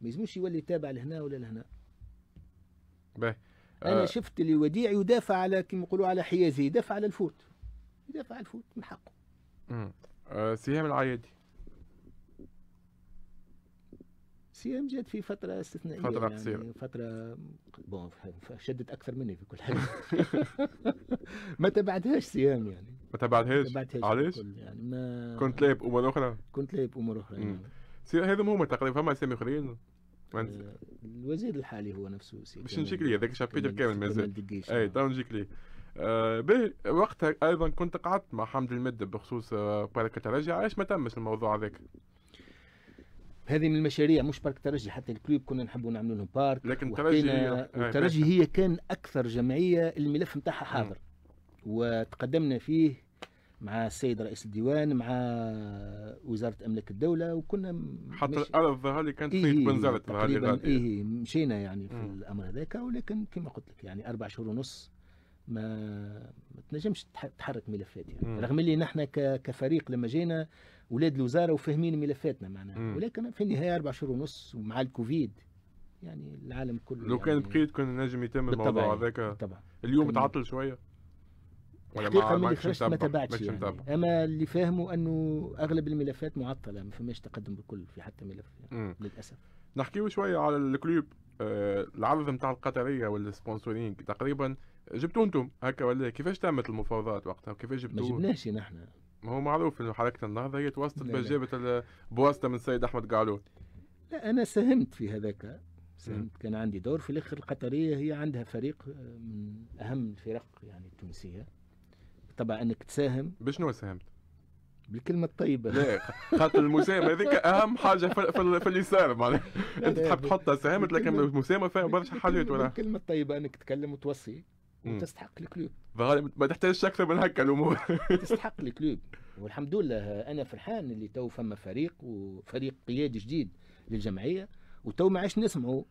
ما يلزموش يولي تابع لهنا ولا لهنا باهي انا آه. شفت اللي وديع يدافع على كما يقولوا على حيازي يدافع على الفوت يدافع على الفوت من حقه امم آه سهام العيادي سيام جات في فترة استثنائية فترة يعني، قصيرة يعني فترة بون شدت أكثر مني في كل حاجة ما تبعتهاش سيام يعني ما تبعتهاش علاش؟ يعني ما كنت لايب أمور أخرى كنت لايب أمور أخرى يعني. هذا هما تقريبا فما اسامي اخرين الوزير الحالي هو نفسه سي باش نجيك ليه هذاك شابيتر كامل مازال اي تو نجيك ليه آه، به وقتها ايضا كنت قعدت مع حمد المد بخصوص آه، بركه الترجي علاش ما تمش الموضوع هذاك هذه من المشاريع مش بارك ترجي حتى الكلوب كنا نحبوا نعملوا لهم بارك لكن الترجي آه، الترجي هي كان اكثر جمعيه الملف نتاعها حاضر م. وتقدمنا فيه مع السيد رئيس الديوان مع وزاره املاك الدوله وكنا حتى الارض هذه كانت إيه بنزرت تقريبا ايه مشينا يعني في م. الامر هذاك ولكن كما قلت لك يعني اربع شهور ونص ما ما تنجمش تحرك ملفات يعني م. رغم اللي نحن كفريق لما جينا ولاد الوزاره وفاهمين ملفاتنا معناها ولكن في النهايه اربع شهور ونص ومع الكوفيد يعني العالم كله لو كان يعني بقيت كان نجم يتم الموضوع يعني، هذاك اليوم تعطل شويه ولا ما ما ماكش يعني. اما اللي فاهمه انه اغلب الملفات معطله ما فماش تقدم بكل في حتى ملف يعني للاسف نحكيو شويه على الكلوب آه العرض نتاع القطريه والسبونسورينغ تقريبا جبتوا انتم هكا ولا إيه؟ كيفاش تمت المفاوضات وقتها وكيفاش جبتوا ما جبناش نحن ما هو معروف انه حركه النهضه هي توصلت بجابه بواسطه من السيد احمد قالون لا انا ساهمت في هذاك ساهمت كان عندي دور في الاخر القطريه هي عندها فريق آه، من اهم الفرق يعني التونسيه تبع انك تساهم بشنو ساهمت؟ بالكلمة الطيبة لا خاطر المساهمة هذيك أهم حاجة في, في, اللي صار معناها أنت تحب تحطها ساهمت لكن المساهمة فيها برشا حاجات ولا الكلمة الطيبة أنك تكلم وتوصي وتستحق الكلوب ما تحتاجش أكثر من هكا الأمور تستحق الكلوب والحمد لله أنا فرحان اللي تو فما فريق وفريق قيادي جديد للجمعية وتو ما عادش نسمعوا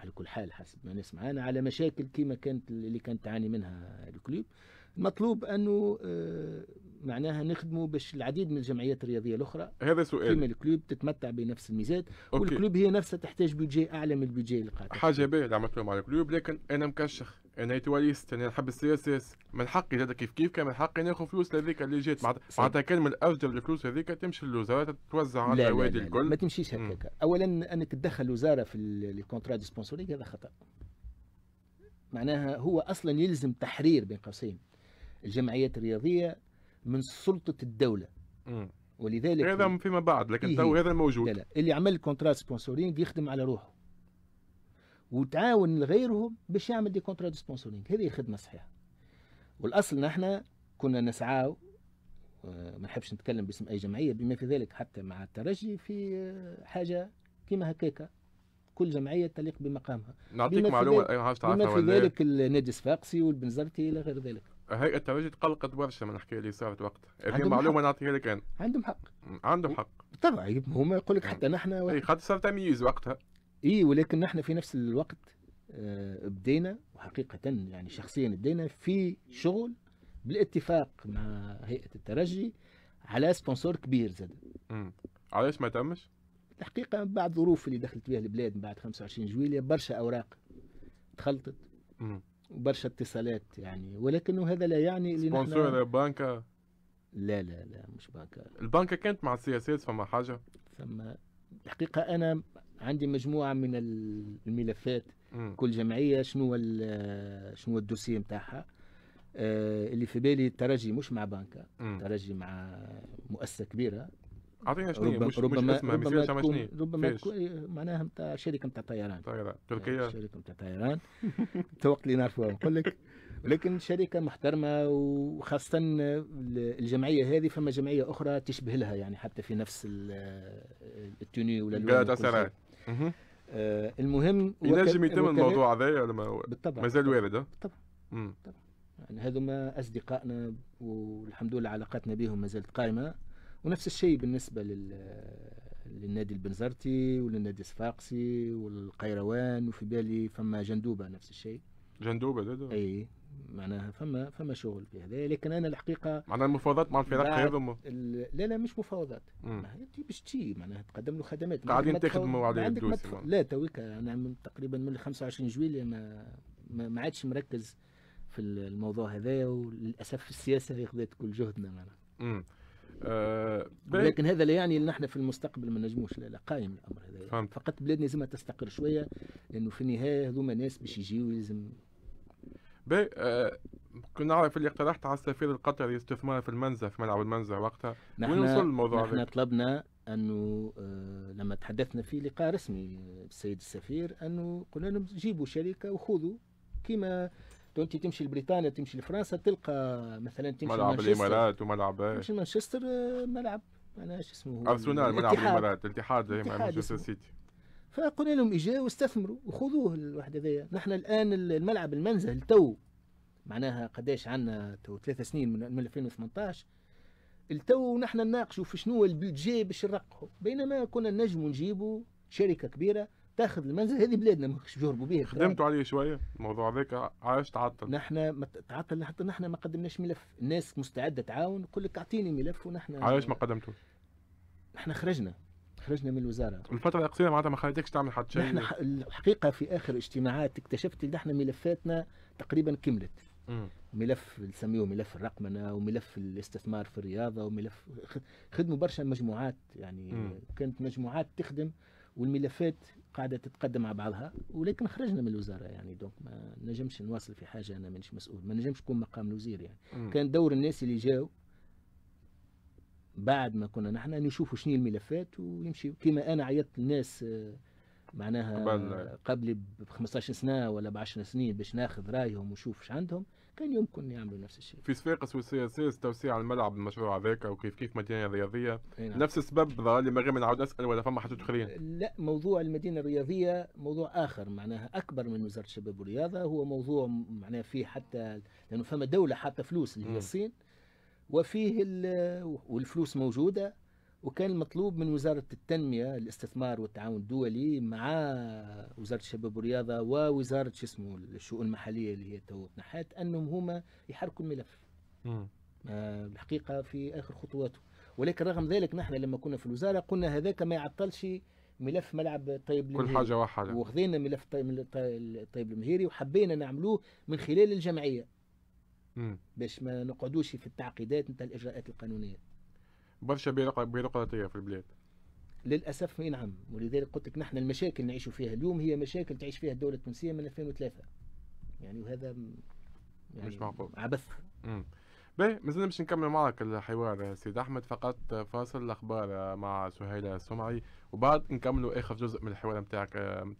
على كل حال حسب ما نسمع أنا على مشاكل كيما كانت اللي كانت تعاني منها الكلوب مطلوب انه آه، معناها نخدموا باش العديد من الجمعيات الرياضيه الاخرى هذا سؤال كيما الكلوب تتمتع بنفس الميزات أوكي. والكلوب هي نفسها تحتاج بودجي اعلى من البودجي اللي قاعد حاجه باهيه اللي عملتوها مع الكلوب لكن انا مكشخ انا تواليست انا نحب السياسات من حقي هذا كيف كيف كان من حقي ناخذ فلوس لهذيك اللي جات معناتها كان من الافجر الفلوس هذيك تمشي للوزاره تتوزع على الوادي الكل ما تمشيش هكاك اولا انك تدخل الوزاره في الكونترا دي سبونسورينغ هذا خطا معناها هو اصلا يلزم تحرير بين قوسين الجمعيات الرياضيه من سلطه الدوله ولذلك هذا فيما بعد لكن إيه، تو إيه هذا موجود لا لا اللي عمل كونترا سبونسورينغ يخدم على روحه وتعاون غيرهم باش يعمل دي كونترا سبونسورينج سبونسورينغ هذه خدمه صحيحه والاصل نحن كنا نسعى آه، ما نحبش نتكلم باسم اي جمعيه بما في ذلك حتى مع الترجي في آه، حاجه كيما هكاك كل جمعيه تليق بمقامها نعطيك معلومه بما في ذلك النادي الصفاقسي والبنزرتي الى غير ذلك هيئه تواجد قلقت برشا من الحكايه اللي صارت وقتها يعني في معلومه نعطيها لك انا عندهم حق عندهم حق طبعا هما يقول لك حتى نحن اي خاطر صار تمييز وقتها اي ولكن نحن في نفس الوقت آه، بدينا وحقيقه يعني شخصيا بدينا في شغل بالاتفاق مع هيئه الترجي على سبونسور كبير زاد علاش ما تمش؟ الحقيقه بعد الظروف اللي دخلت بها البلاد من بعد 25 جويليه برشا اوراق تخلطت برشا اتصالات يعني ولكن هذا لا يعني اللي سبونسور بانكا لا لا لا مش بانكا البنكة كانت مع السياسات فما حاجة فما الحقيقة أنا عندي مجموعة من الملفات م. كل جمعية شنو شنو الدوسي نتاعها آه، اللي في بالي الترجي مش مع بنكة الترجي مع مؤسسة كبيرة اعطينا شنو مش ربما مش اسمها ربما تكون ربما تكون معناها نتاع شركه نتاع طيران طيب، آه، طيران تركيا شركه نتاع طيران توقت اللي نعرفوها نقول لك لكن شركه محترمه وخاصه الجمعيه هذه فما جمعيه اخرى تشبه لها يعني حتى في نفس التوني ولا آه، المهم ينجم يتم الموضوع هذا ولا ما بالطبع مازال وارد بالطبع بالطبع يعني هذوما اصدقائنا والحمد لله علاقاتنا بهم ما زالت قائمه ونفس الشيء بالنسبه لل للنادي البنزرتي وللنادي الصفاقسي والقيروان وفي بالي فما جندوبه نفس الشيء جندوبه ده, اي معناها فما فما شغل في هذا لكن انا الحقيقه معناها المفاوضات مع الفرق هذوما لا لا مش مفاوضات انت باش تجي معناها تقدم له خدمات قاعدين تخدموا على الدوسي لا تويك انا من تقريبا من 25 جويليه ما ما عادش مركز في الموضوع هذا وللاسف السياسه اخذت كل جهدنا معناها آه لكن هذا لا يعني ان احنا في المستقبل ما نجموش لا لا قائم الامر هذا يعني. فهمت. فقط بلادنا لازمها تستقر شويه لانه في النهايه هذوما ناس باش يجيو لازم باهي كنا نعرف اللي اقترحت على السفير القطري استثمار في المنزه في ملعب المنزه وقتها وين وصل الموضوع نحن طلبنا انه آه، لما تحدثنا في لقاء رسمي بالسيد السفير انه قلنا لهم جيبوا شركه وخذوا كما انت تمشي لبريطانيا تمشي لفرنسا تلقى مثلا تمشي ملعب الامارات وملعب إيه؟ تمشي مانشستر آه، ملعب انا شو اسمه ارسنال ملعب الامارات الاتحاد زي ما مانشستر سيتي فقلنا لهم اجوا واستثمروا وخذوه الواحد هذايا نحن الان الملعب المنزل تو معناها قداش عندنا تو ثلاث سنين من 2018 التو نحن نناقشوا في شنو البيدجي باش نرقحوا بينما كنا نجموا نجيبوا شركه كبيره تاخذ المنزل هذه بلادنا ما بيهربوا بها خدمتوا عليه شويه الموضوع هذاك عايش تعطل نحن تعطل حتى نحن ما قدمناش ملف الناس مستعده تعاون كل لك اعطيني ملف ونحن علاش ما قدمتوش؟ نحن خرجنا خرجنا من الوزاره الفتره الأقصية معناتها ما خليتكش تعمل حتى شيء نحن الحقيقه في اخر اجتماعات اكتشفت ان احنا ملفاتنا تقريبا كملت مم. ملف نسميه ملف الرقمنه وملف الاستثمار في الرياضه وملف خدموا برشا مجموعات يعني مم. كانت مجموعات تخدم والملفات قاعده تتقدم مع بعضها ولكن خرجنا من الوزاره يعني دونك ما نجمش نواصل في حاجه انا مانيش مسؤول ما نجمش نكون مقام الوزير يعني مم. كان دور الناس اللي جاوا بعد ما كنا نحن نشوفوا شنو الملفات ويمشي كما انا عيطت للناس آه، معناها قبل قبل ب 15 سنه ولا ب 10 سنين باش ناخذ رايهم ونشوف ايش عندهم كان يمكن يعملوا نفس الشيء في صفاقس اس توسيع الملعب المشروع هذاك وكيف كيف مدينه رياضيه نعم. نفس السبب ظهر لي من غير ما نعاود نسال ولا فما حاجات اخرين لا موضوع المدينه الرياضيه موضوع اخر معناها اكبر من وزاره الشباب والرياضه هو موضوع معناها فيه حتى لانه فما دوله حاطه فلوس اللي هي الصين وفيه والفلوس موجوده وكان المطلوب من وزارة التنمية الاستثمار والتعاون الدولي مع وزارة الشباب والرياضة ووزارة شو اسمه الشؤون المحلية اللي هي تو تنحات أنهم هما يحركوا الملف. آه الحقيقة في آخر خطواته ولكن رغم ذلك نحن لما كنا في الوزارة قلنا هذاك ما يعطلش ملف ملعب طيب كل حاجة واحدة وخذينا ملف طيب, طيب المهيري وحبينا نعملوه من خلال الجمعية باش ما نقعدوش في التعقيدات نتاع الإجراءات القانونية برشا بيروقراطيه في البلاد للاسف نعم ولذلك قلت لك نحن المشاكل نعيشوا فيها اليوم هي مشاكل تعيش فيها الدوله التونسيه من 2003 يعني وهذا يعني مش معقول عبث امم باهي مازلنا باش نكمل معك الحوار سيد احمد فقط فاصل الاخبار مع سهيله السمعي وبعد نكملوا اخر جزء من الحوار نتاعك آه،